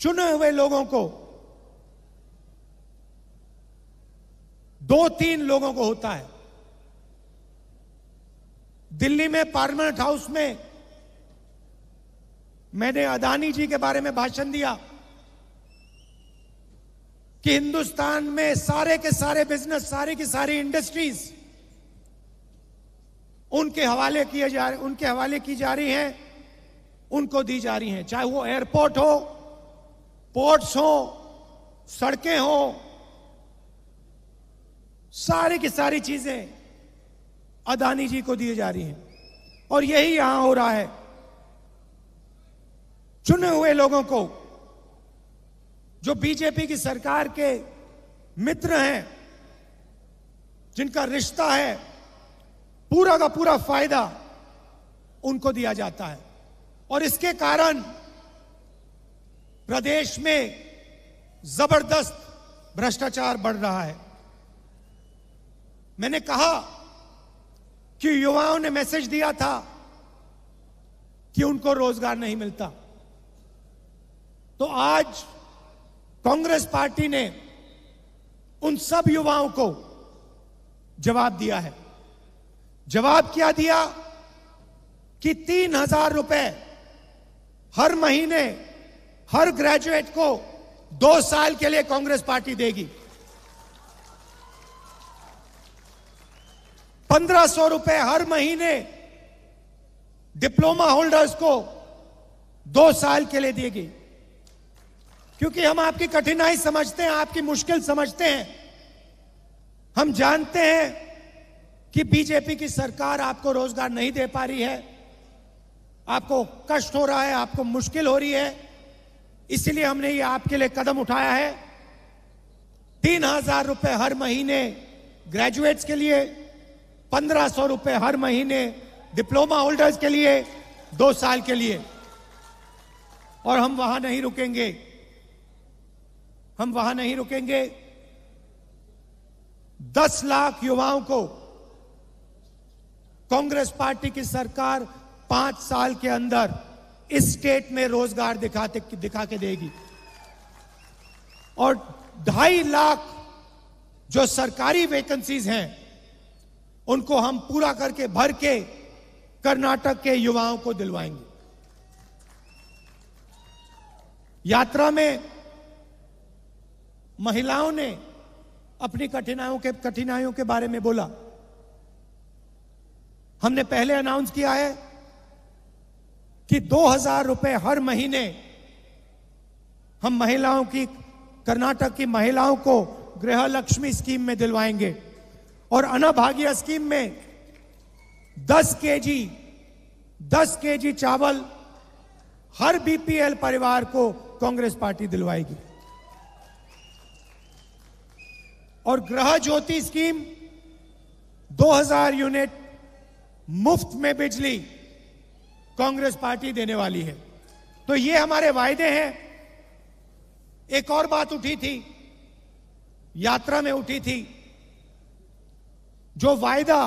चुने हुए लोगों को दो तीन लोगों को होता है दिल्ली में पार्लियामेंट हाउस में मैंने अदानी जी के बारे में भाषण दिया कि हिंदुस्तान में सारे के सारे बिजनेस सारे की सारी इंडस्ट्रीज उनके हवाले किए जा रहे उनके हवाले की जा रही हैं उनको दी जा रही हैं चाहे वो एयरपोर्ट हो पोर्ट्स हों सड़कें हों सारी की सारी चीजें अदानी जी को दिए जा रही हैं और यही यहां हो रहा है चुने हुए लोगों को जो बीजेपी की सरकार के मित्र हैं जिनका रिश्ता है पूरा का पूरा फायदा उनको दिया जाता है और इसके कारण प्रदेश में जबरदस्त भ्रष्टाचार बढ़ रहा है मैंने कहा कि युवाओं ने मैसेज दिया था कि उनको रोजगार नहीं मिलता तो आज कांग्रेस पार्टी ने उन सब युवाओं को जवाब दिया है जवाब क्या दिया कि तीन हजार रुपए हर महीने हर ग्रेजुएट को दो साल के लिए कांग्रेस पार्टी देगी पंद्रह सौ रुपए हर महीने डिप्लोमा होल्डर्स को दो साल के लिए देगी क्योंकि हम आपकी कठिनाई समझते हैं आपकी मुश्किल समझते हैं हम जानते हैं कि बीजेपी की सरकार आपको रोजगार नहीं दे पा रही है आपको कष्ट हो रहा है आपको मुश्किल हो रही है इसलिए हमने ये आपके लिए कदम उठाया है तीन हजार रुपए हर महीने ग्रेजुएट्स के लिए पंद्रह सौ रुपए हर महीने डिप्लोमा होल्डर्स के लिए दो साल के लिए और हम वहां नहीं रुकेंगे हम वहां नहीं रुकेंगे दस लाख युवाओं को कांग्रेस पार्टी की सरकार पांच साल के अंदर इस स्टेट में रोजगार दिखाते दिखा के देगी और ढाई लाख जो सरकारी वैकेंसीज हैं उनको हम पूरा करके भर के कर्नाटक के युवाओं को दिलवाएंगे यात्रा में महिलाओं ने अपनी कठिनाइयों के कठिनाइयों के बारे में बोला हमने पहले अनाउंस किया है कि दो हजार रुपए हर महीने हम महिलाओं की कर्नाटक की महिलाओं को गृह लक्ष्मी स्कीम में दिलवाएंगे और अनाभाग्य स्कीम में 10 केजी 10 केजी चावल हर बीपीएल परिवार को कांग्रेस पार्टी दिलवाएगी और ग्रह ज्योति स्कीम 2000 यूनिट मुफ्त में बिजली कांग्रेस पार्टी देने वाली है तो ये हमारे वायदे हैं एक और बात उठी थी यात्रा में उठी थी जो वायदा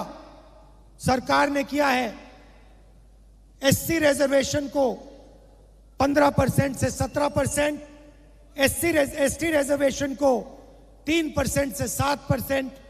सरकार ने किया है एससी रिजर्वेशन को 15 परसेंट से 17 परसेंट एस टी रिजर्वेशन को 3 परसेंट से 7 परसेंट